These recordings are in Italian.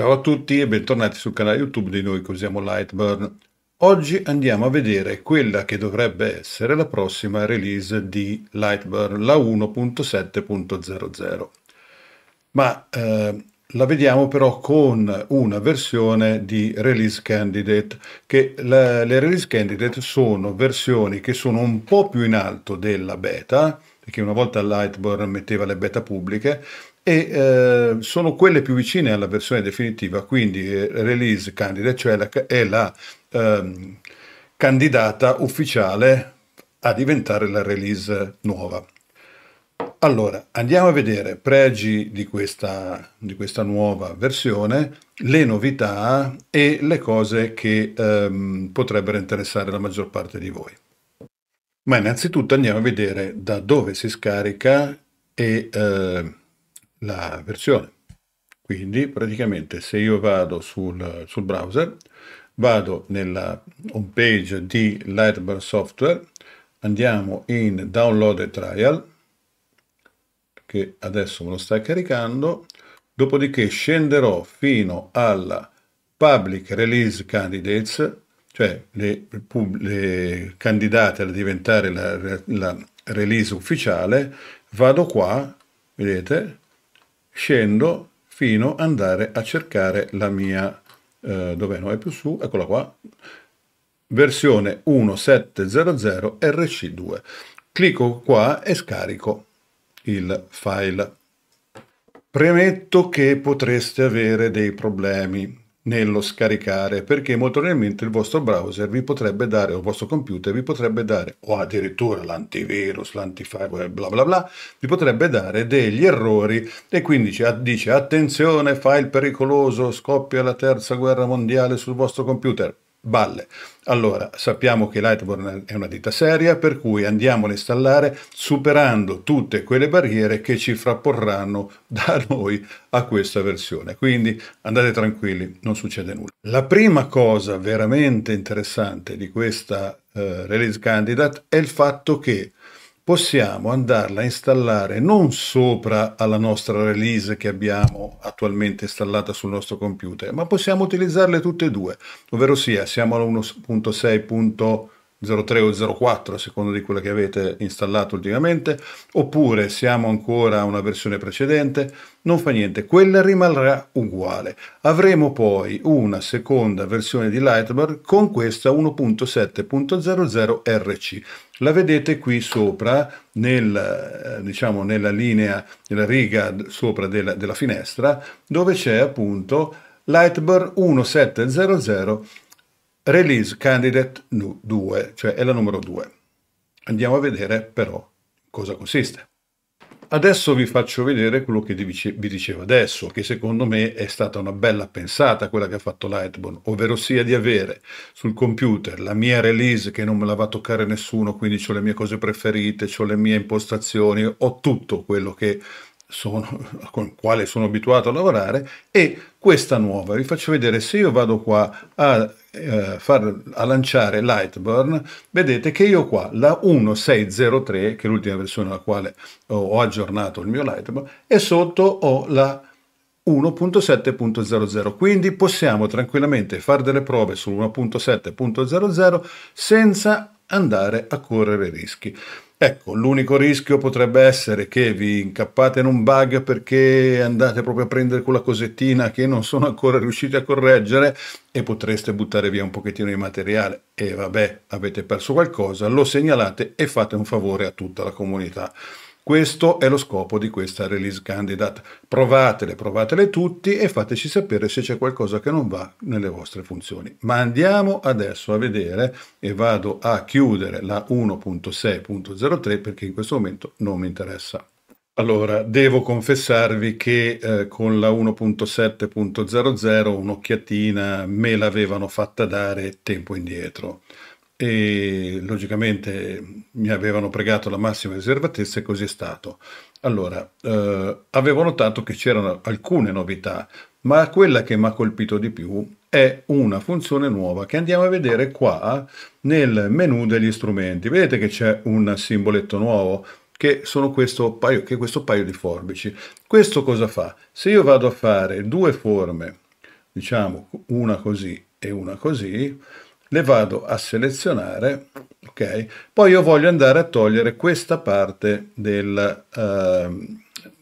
Ciao a tutti e bentornati sul canale YouTube di noi che usiamo Lightburn. Oggi andiamo a vedere quella che dovrebbe essere la prossima release di Lightburn, la 1.7.00. Ma eh, la vediamo però con una versione di release candidate, che la, le release candidate sono versioni che sono un po' più in alto della beta, perché una volta Lightburn metteva le beta pubbliche, e eh, sono quelle più vicine alla versione definitiva, quindi eh, release candidate, cioè la, è la ehm, candidata ufficiale a diventare la release nuova. Allora, andiamo a vedere pregi di questa, di questa nuova versione, le novità e le cose che ehm, potrebbero interessare la maggior parte di voi. Ma innanzitutto andiamo a vedere da dove si scarica e eh, la versione. Quindi praticamente se io vado sul, sul browser, vado nella home page di Lightburn Software, andiamo in Download e Trial, che adesso me lo sta caricando, dopodiché scenderò fino alla Public Release Candidates, cioè le, le candidate a diventare la, la release ufficiale, vado qua, vedete, scendo fino ad andare a cercare la mia, eh, dove non è più su, eccola qua, versione 1700 RC2. Clicco qua e scarico il file. Premetto che potreste avere dei problemi nello scaricare perché molto probabilmente il vostro browser vi potrebbe dare o il vostro computer vi potrebbe dare o addirittura l'antivirus, l'antifireware bla bla bla vi potrebbe dare degli errori e quindi dice attenzione file pericoloso scoppia la terza guerra mondiale sul vostro computer balle. Allora, sappiamo che Lightborn è una ditta seria, per cui andiamo a installare superando tutte quelle barriere che ci frapporranno da noi a questa versione. Quindi andate tranquilli, non succede nulla. La prima cosa veramente interessante di questa eh, release candidate è il fatto che possiamo andarla a installare non sopra alla nostra release che abbiamo attualmente installata sul nostro computer, ma possiamo utilizzarle tutte e due, ovvero sia siamo alla 1.6.1 03 o 04 a seconda di quella che avete installato ultimamente, oppure siamo ancora a una versione precedente, non fa niente, quella rimarrà uguale. Avremo poi una seconda versione di Lightbar con questa 1.7.00 RC. La vedete qui sopra, nel, eh, diciamo, nella linea, nella riga sopra della, della finestra, dove c'è appunto Lightbar 1700 Release Candidate 2, cioè è la numero 2. Andiamo a vedere però cosa consiste. Adesso vi faccio vedere quello che vi dicevo adesso, che secondo me è stata una bella pensata quella che ha fatto Lightbone, ovvero sia di avere sul computer la mia release che non me la va a toccare nessuno, quindi ho le mie cose preferite, ho le mie impostazioni, ho tutto quello che sono, con il quale sono abituato a lavorare e questa nuova. Vi faccio vedere se io vado qua a eh, far a lanciare Lightburn, vedete che io qua la 1603, che è l'ultima versione alla quale ho, ho aggiornato il mio Lightburn, e sotto ho la 1.7.00 quindi possiamo tranquillamente fare delle prove sull'1.7.00 senza andare a correre rischi Ecco, l'unico rischio potrebbe essere che vi incappate in un bug perché andate proprio a prendere quella cosettina che non sono ancora riusciti a correggere e potreste buttare via un pochettino di materiale e vabbè, avete perso qualcosa, lo segnalate e fate un favore a tutta la comunità. Questo è lo scopo di questa release candidate. Provatele, provatele tutti e fateci sapere se c'è qualcosa che non va nelle vostre funzioni. Ma andiamo adesso a vedere e vado a chiudere la 1.6.03 perché in questo momento non mi interessa. Allora, devo confessarvi che eh, con la 1.7.00 un'occhiatina me l'avevano fatta dare tempo indietro e logicamente mi avevano pregato la massima riservatezza e così è stato. Allora, eh, avevo notato che c'erano alcune novità, ma quella che mi ha colpito di più è una funzione nuova che andiamo a vedere qua nel menu degli strumenti. Vedete che c'è un simboletto nuovo che sono questo paio, che questo paio di forbici. Questo cosa fa? Se io vado a fare due forme, diciamo una così e una così, le vado a selezionare, ok? Poi io voglio andare a togliere questa parte del, uh,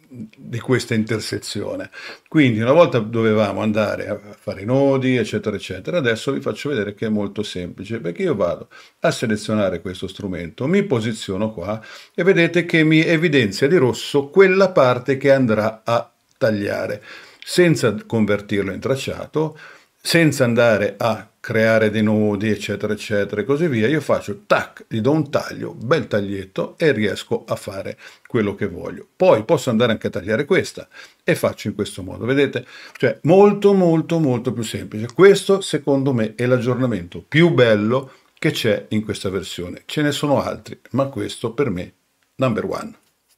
di questa intersezione. Quindi una volta dovevamo andare a fare i nodi, eccetera, eccetera. Adesso vi faccio vedere che è molto semplice, perché io vado a selezionare questo strumento, mi posiziono qua e vedete che mi evidenzia di rosso quella parte che andrà a tagliare, senza convertirlo in tracciato, senza andare a creare dei nodi, eccetera, eccetera, e così via, io faccio tac, gli do un taglio, bel taglietto e riesco a fare quello che voglio. Poi posso andare anche a tagliare questa e faccio in questo modo, vedete? Cioè molto, molto, molto più semplice. Questo secondo me è l'aggiornamento più bello che c'è in questa versione. Ce ne sono altri, ma questo per me number one.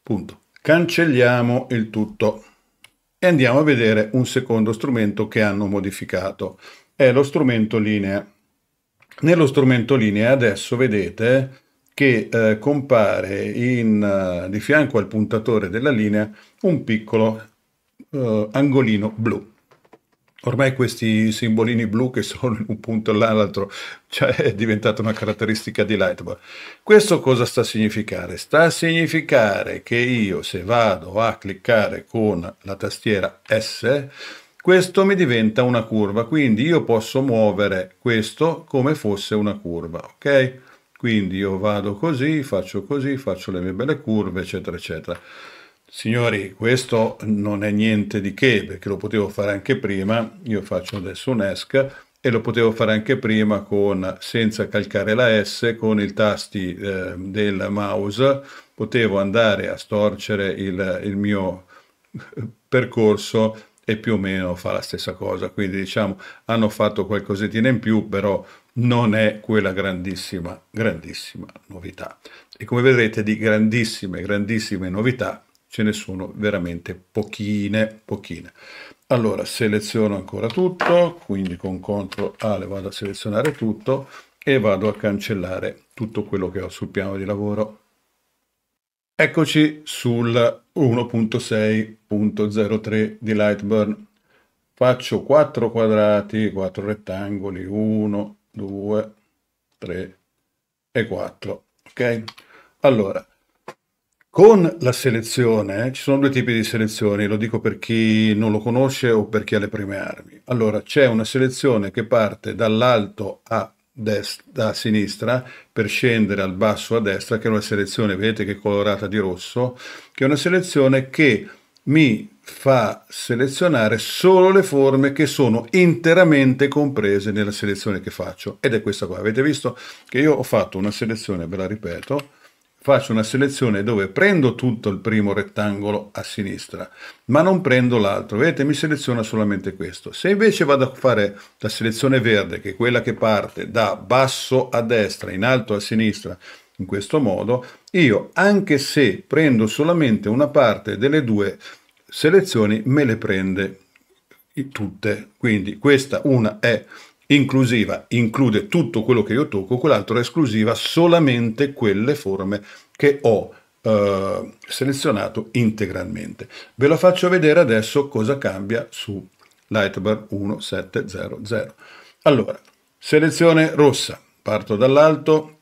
Punto. Cancelliamo il tutto e andiamo a vedere un secondo strumento che hanno modificato è lo strumento linea. Nello strumento linea adesso vedete che eh, compare in, eh, di fianco al puntatore della linea un piccolo uh, angolino blu. Ormai questi simbolini blu che sono in un punto all'altro cioè è diventata una caratteristica di Lightboard. Questo cosa sta a significare? Sta a significare che io se vado a cliccare con la tastiera S questo mi diventa una curva, quindi io posso muovere questo come fosse una curva, ok? Quindi io vado così, faccio così, faccio le mie belle curve, eccetera, eccetera. Signori, questo non è niente di che, perché lo potevo fare anche prima, io faccio adesso un ESC, e lo potevo fare anche prima con, senza calcare la S, con i tasti eh, del mouse, potevo andare a storcere il, il mio eh, percorso e più o meno fa la stessa cosa. Quindi diciamo hanno fatto qualcosettina in più, però non è quella grandissima, grandissima novità. E come vedrete di grandissime, grandissime novità ce ne sono veramente pochine, pochine. Allora seleziono ancora tutto, quindi con CTRL A le vado a selezionare tutto e vado a cancellare tutto quello che ho sul piano di lavoro Eccoci sul 1.6.03 di Lightburn. Faccio 4 quadrati, 4 rettangoli, 1, 2, 3 e 4. Ok? Allora, con la selezione, ci sono due tipi di selezioni, lo dico per chi non lo conosce o per chi ha le prime armi. Allora, c'è una selezione che parte dall'alto a da sinistra per scendere al basso a destra, che è una selezione, vedete che è colorata di rosso, che è una selezione che mi fa selezionare solo le forme che sono interamente comprese nella selezione che faccio ed è questa qua avete visto che io ho fatto una selezione ve la ripeto faccio una selezione dove prendo tutto il primo rettangolo a sinistra, ma non prendo l'altro. Vedete, mi seleziona solamente questo. Se invece vado a fare la selezione verde, che è quella che parte da basso a destra, in alto a sinistra, in questo modo, io anche se prendo solamente una parte delle due selezioni, me le prende tutte. Quindi questa una è inclusiva include tutto quello che io tocco, quell'altro è esclusiva solamente quelle forme che ho eh, selezionato integralmente. Ve lo faccio vedere adesso cosa cambia su Lightbar 1700. Allora, selezione rossa, parto dall'alto,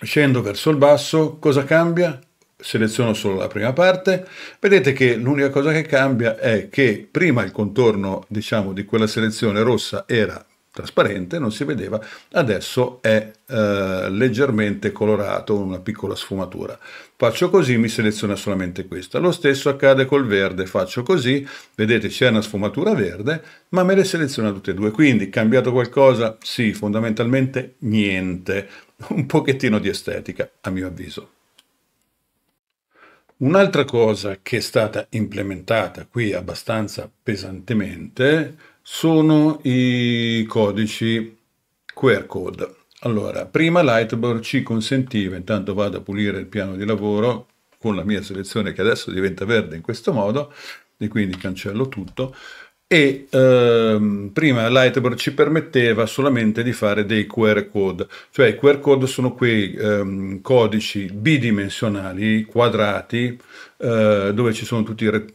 scendo verso il basso, cosa cambia? seleziono solo la prima parte, vedete che l'unica cosa che cambia è che prima il contorno diciamo, di quella selezione rossa era trasparente, non si vedeva, adesso è eh, leggermente colorato, una piccola sfumatura. Faccio così, mi seleziona solamente questa. Lo stesso accade col verde, faccio così, vedete c'è una sfumatura verde, ma me le seleziona tutte e due. Quindi cambiato qualcosa? Sì, fondamentalmente niente, un pochettino di estetica a mio avviso. Un'altra cosa che è stata implementata qui abbastanza pesantemente sono i codici QR code. Allora, prima Lightboard ci consentiva, intanto vado a pulire il piano di lavoro con la mia selezione che adesso diventa verde in questo modo, e quindi cancello tutto, e ehm, prima Lightboard ci permetteva solamente di fare dei QR code, cioè i QR code sono quei ehm, codici bidimensionali quadrati eh, dove ci sono tutti i re-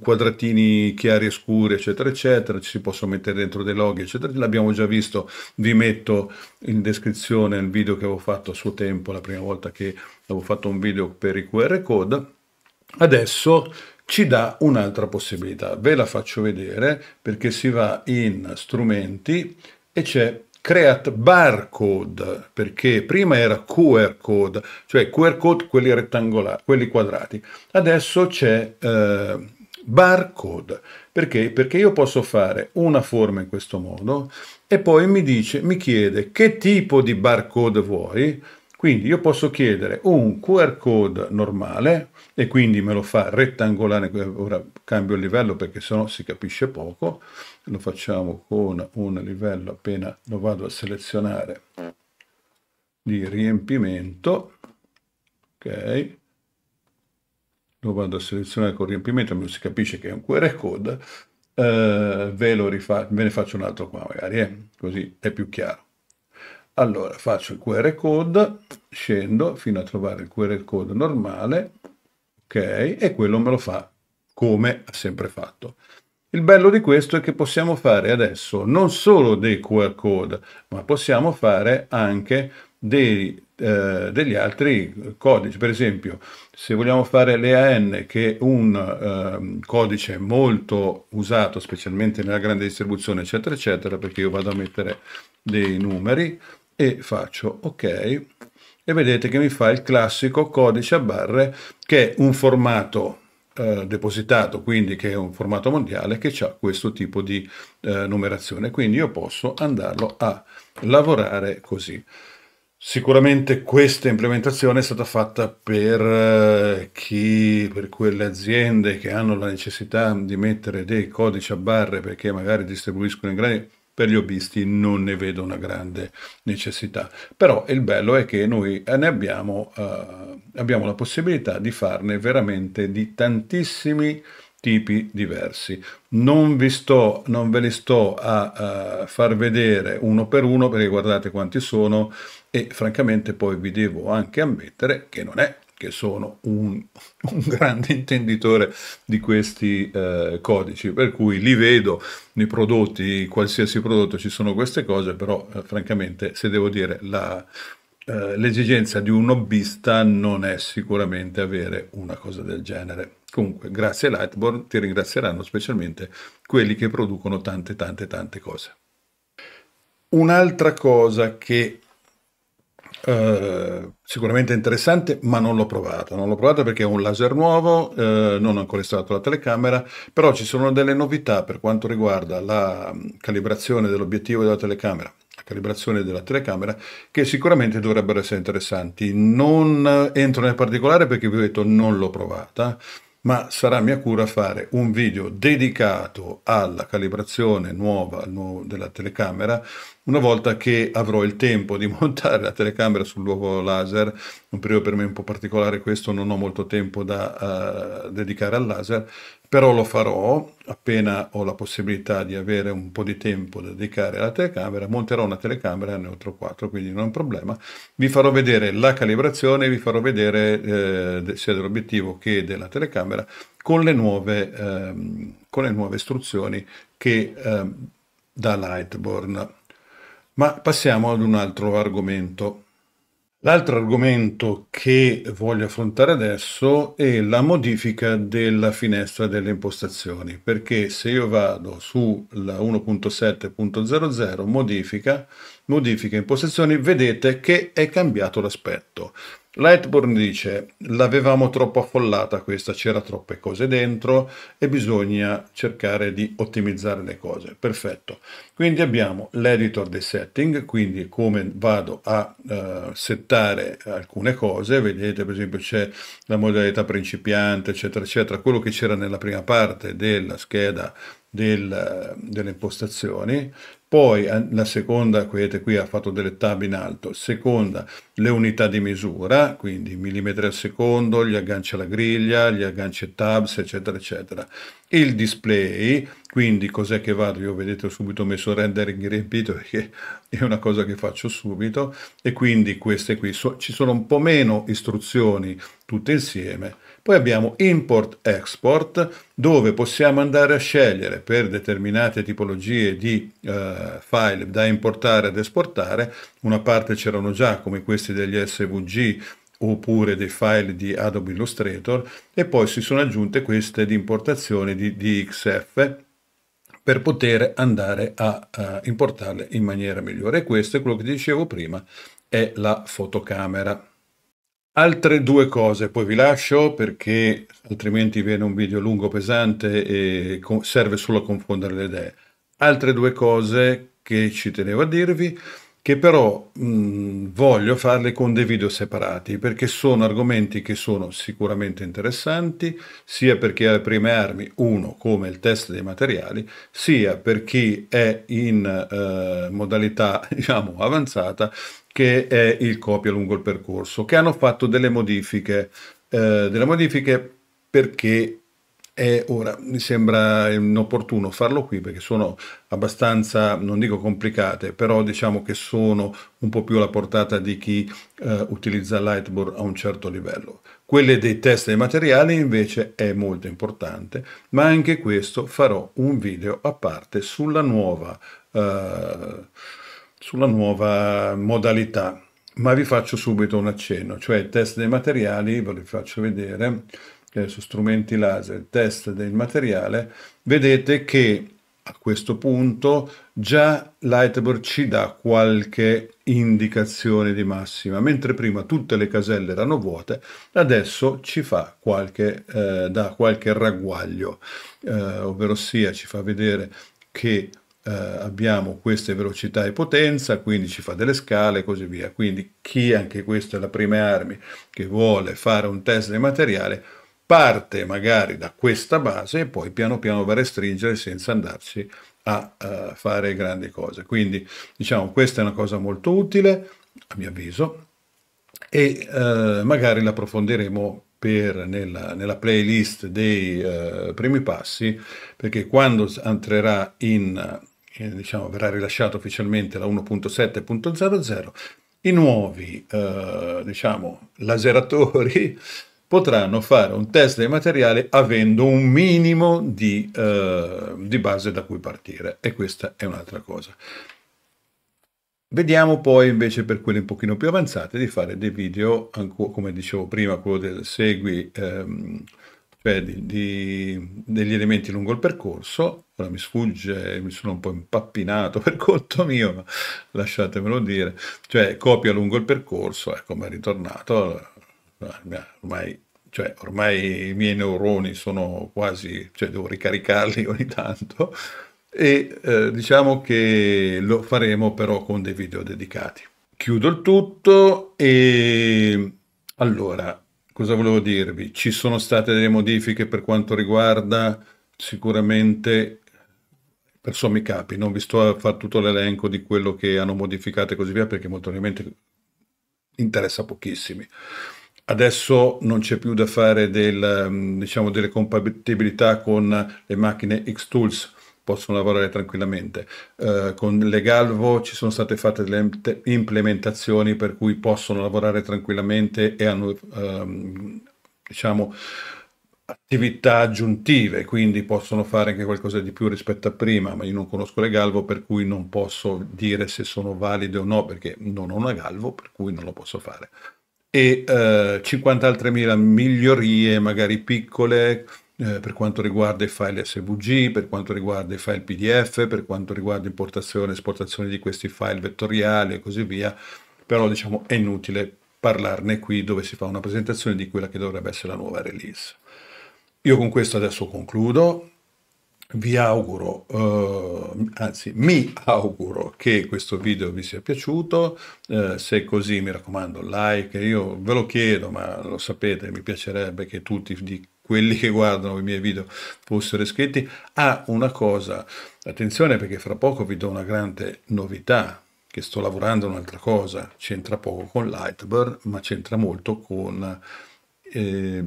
quadratini chiari e scuri eccetera eccetera, ci si possono mettere dentro dei loghi eccetera, l'abbiamo già visto, vi metto in descrizione il video che avevo fatto a suo tempo, la prima volta che avevo fatto un video per i QR code, adesso ci dà un'altra possibilità. Ve la faccio vedere perché si va in strumenti e c'è Create barcode perché prima era QR code, cioè QR code quelli rettangolari, quelli quadrati. Adesso c'è eh, barcode perché? Perché io posso fare una forma in questo modo e poi mi dice, mi chiede che tipo di barcode vuoi quindi io posso chiedere un QR code normale e quindi me lo fa rettangolare, eh, ora cambio il livello perché sennò si capisce poco, lo facciamo con un livello appena lo vado a selezionare di riempimento, ok, lo vado a selezionare con riempimento, non si capisce che è un QR code, eh, ve, lo rifa- ve ne faccio un altro qua magari, eh? così è più chiaro. Allora faccio il QR code, scendo fino a trovare il QR code normale, ok, e quello me lo fa come ha sempre fatto. Il bello di questo è che possiamo fare adesso non solo dei QR code, ma possiamo fare anche dei, eh, degli altri codici. Per esempio, se vogliamo fare l'EAN, che è un eh, codice molto usato, specialmente nella grande distribuzione, eccetera, eccetera, perché io vado a mettere dei numeri, e faccio ok e vedete che mi fa il classico codice a barre che è un formato eh, depositato, quindi che è un formato mondiale che ha questo tipo di eh, numerazione, quindi io posso andarlo a lavorare così. Sicuramente questa implementazione è stata fatta per eh, chi, per quelle aziende che hanno la necessità di mettere dei codici a barre perché magari distribuiscono in grandi per gli hobbisti non ne vedo una grande necessità. Però il bello è che noi eh, ne abbiamo, eh, abbiamo la possibilità di farne veramente di tantissimi tipi diversi. Non, vi sto, non ve li sto a, a eh, far vedere uno per uno perché guardate quanti sono e francamente poi vi devo anche ammettere che non è che sono un, un grande intenditore di questi eh, codici, per cui li vedo nei prodotti, qualsiasi prodotto ci sono queste cose, però eh, francamente se devo dire eh, l'esigenza eh, di un hobbista non è sicuramente avere una cosa del genere. Comunque, grazie Lightborn, ti ringrazieranno specialmente quelli che producono tante, tante, tante cose. Un'altra cosa che eh, sicuramente interessante, ma non l'ho provata. Non l'ho provata perché è un laser nuovo, uh, non ho ancora installato la telecamera, però ci sono delle novità per quanto riguarda la mm, calibrazione dell'obiettivo della telecamera, la calibrazione della telecamera, che sicuramente dovrebbero essere interessanti. Non entro nel particolare perché vi ho detto non l'ho provata, ma sarà mia cura fare un video dedicato alla calibrazione nuova della telecamera una volta che avrò il tempo di montare la telecamera sul sull'uovo laser, un periodo per me un po' particolare questo, non ho molto tempo da uh, dedicare al laser, però lo farò appena ho la possibilità di avere un po' di tempo da dedicare alla telecamera, monterò una telecamera Neutro 4, quindi non è un problema. Vi farò vedere la calibrazione, vi farò vedere eh, sia dell'obiettivo che della telecamera con le nuove, ehm, con le nuove istruzioni che ehm, da Lightborn. Ma passiamo ad un altro argomento. L'altro argomento che voglio affrontare adesso è la modifica della finestra delle impostazioni, perché se io vado sulla 1.7.00 modifica, modifiche impostazioni, vedete che è cambiato l'aspetto. Lightborn dice l'avevamo troppo affollata questa, c'era troppe cose dentro e bisogna cercare di ottimizzare le cose. Perfetto. Quindi abbiamo l'editor dei setting, quindi come vado a uh, settare alcune cose, vedete per esempio c'è la modalità principiante, eccetera, eccetera, quello che c'era nella prima parte della scheda del, delle impostazioni poi eh, la seconda, vedete qui ha fatto delle tab in alto, seconda le unità di misura, quindi millimetri al secondo, gli agganci alla griglia, gli agganci tabs, eccetera, eccetera. Il display, quindi cos'è che vado? Io vedete ho subito messo rendering riempito perché è una cosa che faccio subito e quindi queste qui so, ci sono un po' meno istruzioni tutte insieme. Poi abbiamo import export dove possiamo andare a scegliere per determinate tipologie di eh, file da importare ed esportare. Una parte c'erano già come questi degli SVG oppure dei file di Adobe Illustrator e poi si sono aggiunte queste di importazione di DXF per poter andare a, a importarle in maniera migliore. E questo è quello che dicevo prima, è la fotocamera. Altre due cose, poi vi lascio perché altrimenti viene un video lungo, pesante e serve solo a confondere le idee. Altre due cose che ci tenevo a dirvi che però mh, voglio farle con dei video separati perché sono argomenti che sono sicuramente interessanti, sia per chi ha le prime armi, uno come il test dei materiali, sia per chi è in eh, modalità diciamo avanzata che è il copia lungo il percorso, che hanno fatto delle modifiche, eh, delle modifiche perché e ora mi sembra inopportuno farlo qui perché sono abbastanza, non dico complicate, però diciamo che sono un po' più alla portata di chi eh, utilizza Lightboard a un certo livello. Quelle dei test dei materiali invece è molto importante, ma anche questo farò un video a parte sulla nuova, eh, sulla nuova modalità. Ma vi faccio subito un accenno, cioè i test dei materiali, ve li faccio vedere eh, su strumenti laser test del materiale, vedete che a questo punto già Lightboard ci dà qualche indicazione di massima, mentre prima tutte le caselle erano vuote, adesso ci fa qualche, eh, dà qualche ragguaglio, eh, ovvero sia ci fa vedere che eh, abbiamo queste velocità e potenza, quindi ci fa delle scale e così via. Quindi chi, anche questa è la prima armi, che vuole fare un test del materiale, parte magari da questa base e poi piano piano va a restringere senza andarci a, a eh, fare grandi cose. Quindi diciamo questa è una cosa molto utile, a mio avviso, e eh, magari l'approfondiremo per, nella, nella, playlist dei eh, primi passi, perché quando entrerà in, eh, diciamo, verrà rilasciata ufficialmente la 1.7.00, i nuovi, eh, diciamo, laseratori potranno fare un test del materiale avendo un minimo di, eh, di base da cui partire e questa è un'altra cosa. Vediamo poi invece per quelle un pochino più avanzate di fare dei video, come dicevo prima, quello del segui, ehm, cioè di, di, degli elementi lungo il percorso. Ora mi sfugge, mi sono un po' impappinato per conto mio, ma lasciatemelo dire. Cioè copia lungo il percorso, ecco, mi è ritornato ormai, cioè, ormai i miei neuroni sono quasi, cioè devo ricaricarli ogni tanto, e eh, diciamo che lo faremo però con dei video dedicati. Chiudo il tutto e allora, cosa volevo dirvi? Ci sono state delle modifiche per quanto riguarda sicuramente per sommi capi, non vi sto a fare tutto l'elenco di quello che hanno modificato e così via perché molto ovviamente interessa pochissimi. Adesso non c'è più da fare del, mm, diciamo, delle compatibilità con le macchine X-Tools, possono lavorare tranquillamente. Eh, con le Galvo ci sono state fatte delle implementazioni per cui possono lavorare tranquillamente e hanno ehm, diciamo, attività aggiuntive, quindi possono fare anche qualcosa di più rispetto a prima, ma io non conosco le Galvo per cui non posso dire se sono valide o no perché non ho una Galvo per cui non lo posso fare e eh, 50 altre mila migliorie, magari piccole, eh, per quanto riguarda i file SVG, per quanto riguarda i file PDF, per quanto riguarda importazione e esportazione di questi file vettoriali e così via, però diciamo è inutile parlarne qui dove si fa una presentazione di quella che dovrebbe essere la nuova release. Io con questo adesso concludo, vi auguro, eh, anzi mi auguro che questo video vi sia piaciuto, eh, se è così mi raccomando like, io ve lo chiedo ma lo sapete mi piacerebbe che tutti di quelli che guardano i miei video fossero iscritti a ah, una cosa, attenzione perché fra poco vi do una grande novità, che sto lavorando un'altra cosa, c'entra poco con Lightburn ma c'entra molto con... Eh,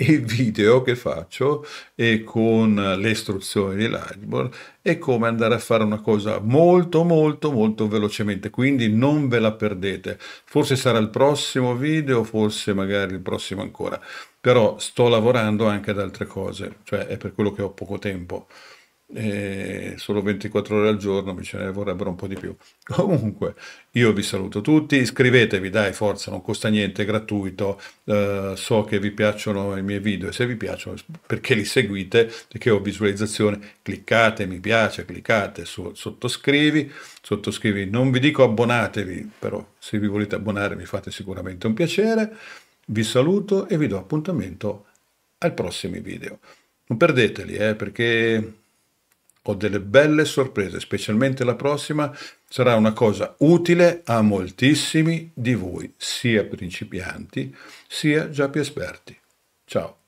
e video che faccio e con le istruzioni di Lightball e come andare a fare una cosa molto molto molto velocemente quindi non ve la perdete forse sarà il prossimo video forse magari il prossimo ancora però sto lavorando anche ad altre cose cioè è per quello che ho poco tempo eh, solo 24 ore al giorno, mi ce ne vorrebbero un po' di più. Comunque, io vi saluto tutti, iscrivetevi, dai, forza, non costa niente, è gratuito, eh, so che vi piacciono i miei video e se vi piacciono perché li seguite, perché ho visualizzazione, cliccate mi piace, cliccate su sottoscrivi, sottoscrivi, non vi dico abbonatevi, però se vi volete abbonare mi fate sicuramente un piacere, vi saluto e vi do appuntamento ai prossimi video. Non perdeteli, eh, perché ho delle belle sorprese, specialmente la prossima sarà una cosa utile a moltissimi di voi, sia principianti sia già più esperti. Ciao!